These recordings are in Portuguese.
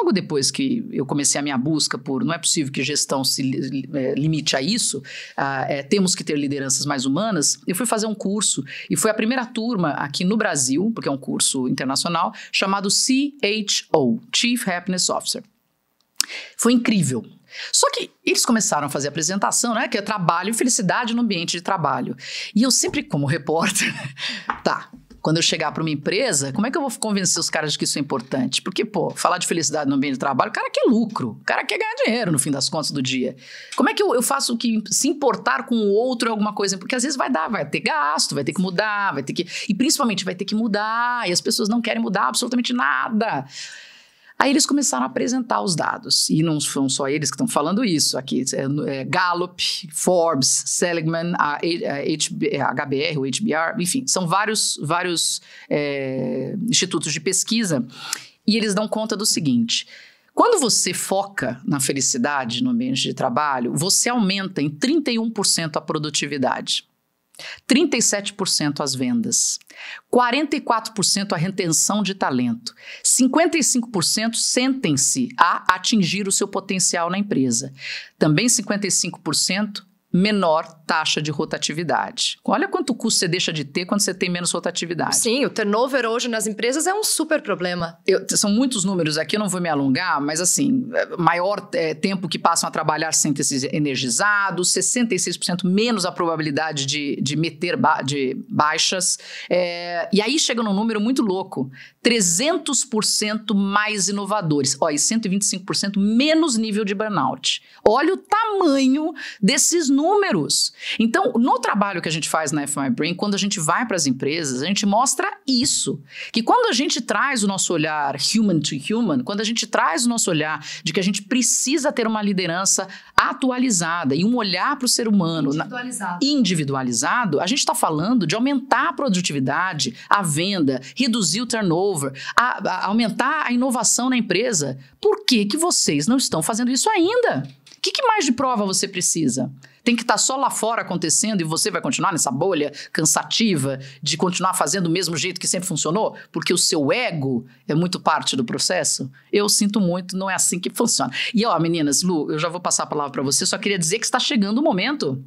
logo depois que eu comecei a minha busca por não é possível que gestão se é, limite a isso, a, é, temos que ter lideranças mais humanas, eu fui fazer um curso e foi a primeira turma aqui no Brasil, porque é um curso internacional, chamado CHO, Chief Happiness Officer. Foi incrível, só que eles começaram a fazer apresentação, né? Que é trabalho e felicidade no ambiente de trabalho. E eu sempre, como repórter, tá, quando eu chegar para uma empresa, como é que eu vou convencer os caras de que isso é importante? Porque, pô, falar de felicidade no ambiente de trabalho, o cara quer lucro, o cara quer ganhar dinheiro no fim das contas do dia. Como é que eu, eu faço que se importar com o outro é alguma coisa? Porque às vezes vai dar, vai ter gasto, vai ter que mudar, vai ter que. E principalmente vai ter que mudar, e as pessoas não querem mudar absolutamente nada. Aí eles começaram a apresentar os dados. E não são só eles que estão falando isso aqui. É, é, Gallup, Forbes, Seligman, a, a, a, HBR, o HBR, enfim, são vários, vários é, institutos de pesquisa. E eles dão conta do seguinte. Quando você foca na felicidade no ambiente de trabalho, você aumenta em 31% a produtividade. 37% as vendas, 44% a retenção de talento, 55% sentem-se a atingir o seu potencial na empresa, também 55% menor taxa de rotatividade. Olha quanto custo você deixa de ter quando você tem menos rotatividade. Sim, o turnover hoje nas empresas é um super problema. Eu, são muitos números aqui, eu não vou me alongar, mas assim, é, maior é, tempo que passam a trabalhar sem ter se energizado, 66% menos a probabilidade de, de meter ba de baixas. É, e aí chega num número muito louco, 300% mais inovadores. Olha, e 125% menos nível de burnout. Olha o tamanho desses números números. Então, no trabalho que a gente faz na F My Brain, quando a gente vai para as empresas, a gente mostra isso. Que quando a gente traz o nosso olhar human to human, quando a gente traz o nosso olhar de que a gente precisa ter uma liderança atualizada e um olhar para o ser humano individualizado. individualizado a gente está falando de aumentar a produtividade, a venda, reduzir o turnover, a, a aumentar a inovação na empresa. Por que, que vocês não estão fazendo isso ainda? O que, que mais de prova você precisa? Tem que estar tá só lá fora acontecendo e você vai continuar nessa bolha cansativa de continuar fazendo o mesmo jeito que sempre funcionou? Porque o seu ego é muito parte do processo? Eu sinto muito, não é assim que funciona. E ó, meninas, Lu, eu já vou passar a palavra para você, só queria dizer que está chegando o momento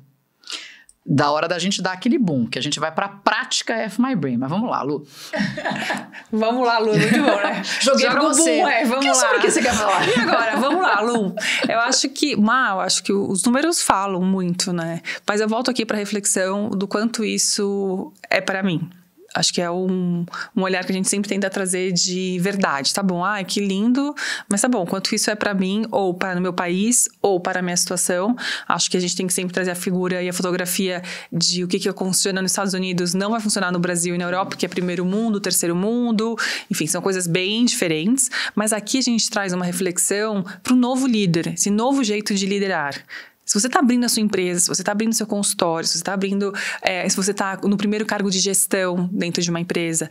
da hora da gente dar aquele boom, que a gente vai para prática F My Brain. Mas vamos lá, Lu. vamos lá, Lu, muito bom, né? Joguei pra você. Boom, é, vamos que lá. Sobre o que você quer falar? E agora? Vamos lá, Lu. Eu acho que, mal eu acho que os números falam muito, né? Mas eu volto aqui para reflexão do quanto isso é para mim acho que é um, um olhar que a gente sempre tenta trazer de verdade. Tá bom, ah, que lindo, mas tá bom, quanto isso é para mim, ou para o meu país, ou para a minha situação. Acho que a gente tem que sempre trazer a figura e a fotografia de o que, que funciona nos Estados Unidos não vai funcionar no Brasil e na Europa, que é primeiro mundo, terceiro mundo, enfim, são coisas bem diferentes. Mas aqui a gente traz uma reflexão para o novo líder, esse novo jeito de liderar. Se você está abrindo a sua empresa, se você está abrindo seu consultório, se você está abrindo, é, se você está no primeiro cargo de gestão dentro de uma empresa,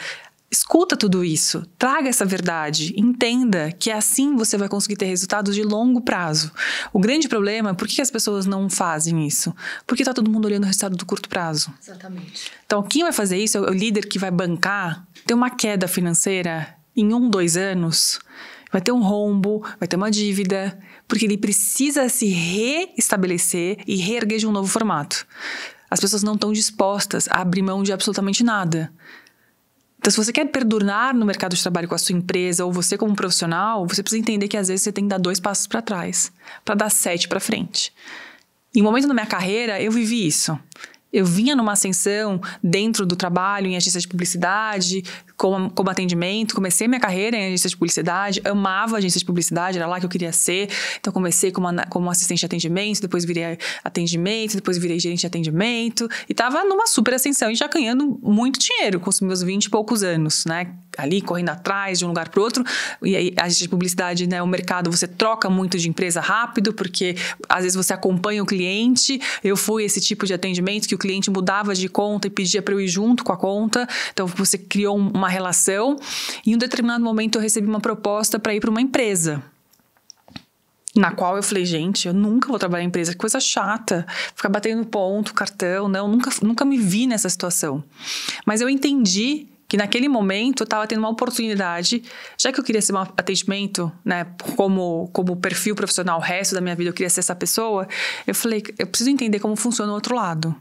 escuta tudo isso, traga essa verdade, entenda que é assim você vai conseguir ter resultados de longo prazo. O grande problema é por que as pessoas não fazem isso? Porque está todo mundo olhando o resultado do curto prazo. Exatamente. Então, quem vai fazer isso é o líder que vai bancar, ter uma queda financeira em um, dois anos vai ter um rombo, vai ter uma dívida, porque ele precisa se reestabelecer e reerguer de um novo formato. As pessoas não estão dispostas a abrir mão de absolutamente nada. Então, se você quer perdurar no mercado de trabalho com a sua empresa ou você como profissional, você precisa entender que às vezes você tem que dar dois passos para trás, para dar sete para frente. Em um momento da minha carreira, eu vivi isso eu vinha numa ascensão dentro do trabalho, em agência de publicidade, como, como atendimento. Comecei minha carreira em agência de publicidade, amava agência de publicidade, era lá que eu queria ser. Então, comecei como, como assistente de atendimento, depois virei atendimento, depois virei gerente de atendimento. E tava numa super ascensão e já ganhando muito dinheiro com os meus 20 e poucos anos, né? ali correndo atrás de um lugar para outro. E aí, a gente de publicidade, né, o mercado, você troca muito de empresa rápido, porque às vezes você acompanha o cliente. Eu fui esse tipo de atendimento que o cliente mudava de conta e pedia para eu ir junto com a conta. Então, você criou uma relação. E em um determinado momento, eu recebi uma proposta para ir para uma empresa. Na qual eu falei, gente, eu nunca vou trabalhar em empresa, que coisa chata. Ficar batendo ponto, cartão, não, nunca, nunca me vi nessa situação. Mas eu entendi que naquele momento eu estava tendo uma oportunidade, já que eu queria ser um atendimento, né, como, como perfil profissional, o resto da minha vida eu queria ser essa pessoa, eu falei, eu preciso entender como funciona o outro lado.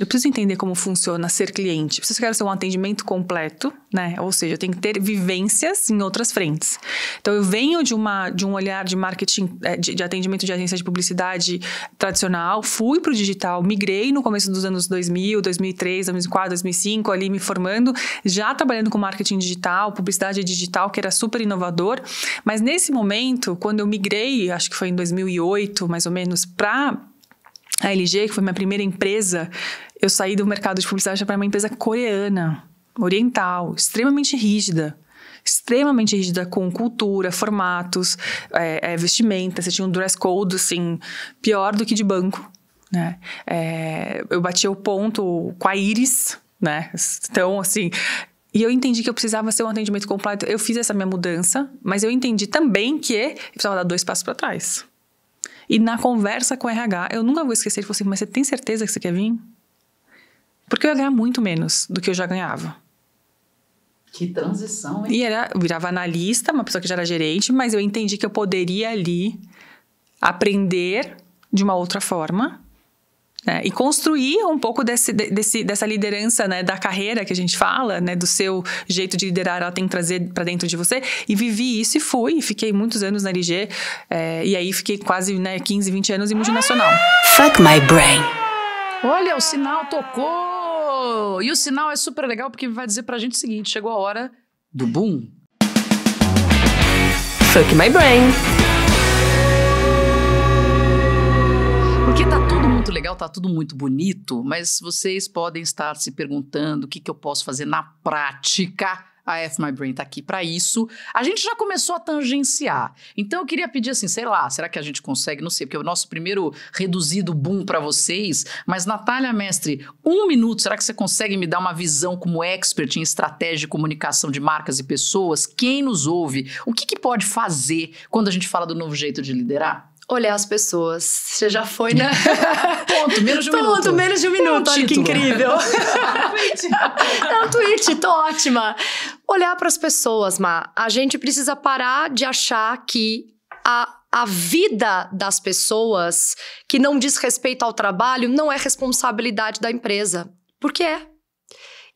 Eu preciso entender como funciona ser cliente. Eu preciso quero ser um atendimento completo, né? Ou seja, eu tenho que ter vivências em outras frentes. Então eu venho de uma de um olhar de marketing, é, de, de atendimento de agência de publicidade tradicional, fui para o digital, migrei no começo dos anos 2000, 2003, 2004, 2005, ali me formando, já trabalhando com marketing digital, publicidade digital, que era super inovador. Mas nesse momento, quando eu migrei, acho que foi em 2008, mais ou menos, para a LG, que foi minha primeira empresa, eu saí do mercado de publicidade para uma empresa coreana, oriental, extremamente rígida. Extremamente rígida com cultura, formatos, é, é, vestimenta. Você tinha um dress code, assim, pior do que de banco, né? É, eu batia o ponto com a Iris, né? Então, assim... E eu entendi que eu precisava ser um atendimento completo. Eu fiz essa minha mudança, mas eu entendi também que eu precisava dar dois passos para trás. E na conversa com o RH, eu nunca vou esquecer, ele falou assim, mas você tem certeza que você quer vir? Porque eu ia ganhar muito menos do que eu já ganhava. Que transição, hein? E era, eu virava analista, uma pessoa que já era gerente, mas eu entendi que eu poderia ali aprender de uma outra forma né? E construir um pouco desse, desse, dessa liderança né, da carreira que a gente fala, né, do seu jeito de liderar, ela tem que trazer para dentro de você. E vivi isso e fui, e fiquei muitos anos na LG, é, eh, e aí fiquei quase né, 15, 20 anos em multinacional. Fuck my brain. Olha, o sinal tocou! E o sinal é super legal porque vai dizer pra gente o seguinte: chegou a hora do boom. Fuck my brain. papel está tudo muito bonito, mas vocês podem estar se perguntando o que, que eu posso fazer na prática a F My Brain está aqui para isso. A gente já começou a tangenciar. Então eu queria pedir assim, sei lá, será que a gente consegue? Não sei, porque é o nosso primeiro reduzido boom para vocês. Mas, Natália Mestre, um minuto, será que você consegue me dar uma visão como expert em estratégia e comunicação de marcas e pessoas? Quem nos ouve? O que, que pode fazer quando a gente fala do novo jeito de liderar? olhar as pessoas. Você já foi, né? Ponto, menos de um Ponto, minuto. Ponto, menos de um minuto. Olha que incrível. é um tweet, tô ótima. Olhar para as pessoas, Má. A gente precisa parar de achar que a a vida das pessoas que não diz respeito ao trabalho não é responsabilidade da empresa. Porque é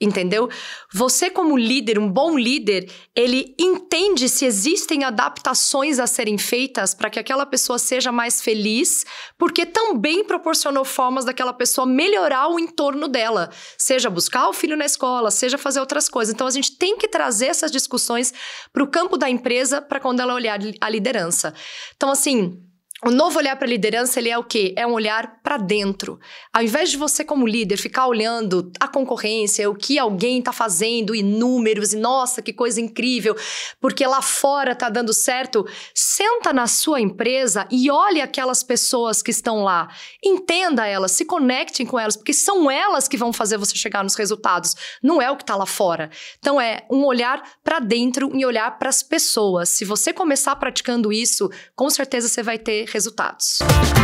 entendeu? Você como líder, um bom líder, ele entende se existem adaptações a serem feitas para que aquela pessoa seja mais feliz, porque também proporcionou formas daquela pessoa melhorar o entorno dela, seja buscar o filho na escola, seja fazer outras coisas. Então a gente tem que trazer essas discussões para o campo da empresa para quando ela olhar a liderança. Então assim, o novo olhar para a liderança, ele é o quê? É um olhar para dentro. Ao invés de você como líder ficar olhando a concorrência, o que alguém está fazendo e números e nossa, que coisa incrível, porque lá fora está dando certo, senta na sua empresa e olhe aquelas pessoas que estão lá. Entenda elas, se conectem com elas, porque são elas que vão fazer você chegar nos resultados, não é o que está lá fora. Então é um olhar para dentro e olhar para as pessoas. Se você começar praticando isso, com certeza você vai ter resultados.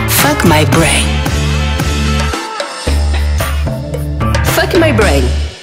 Fuck My Brain. Fuck My Brain.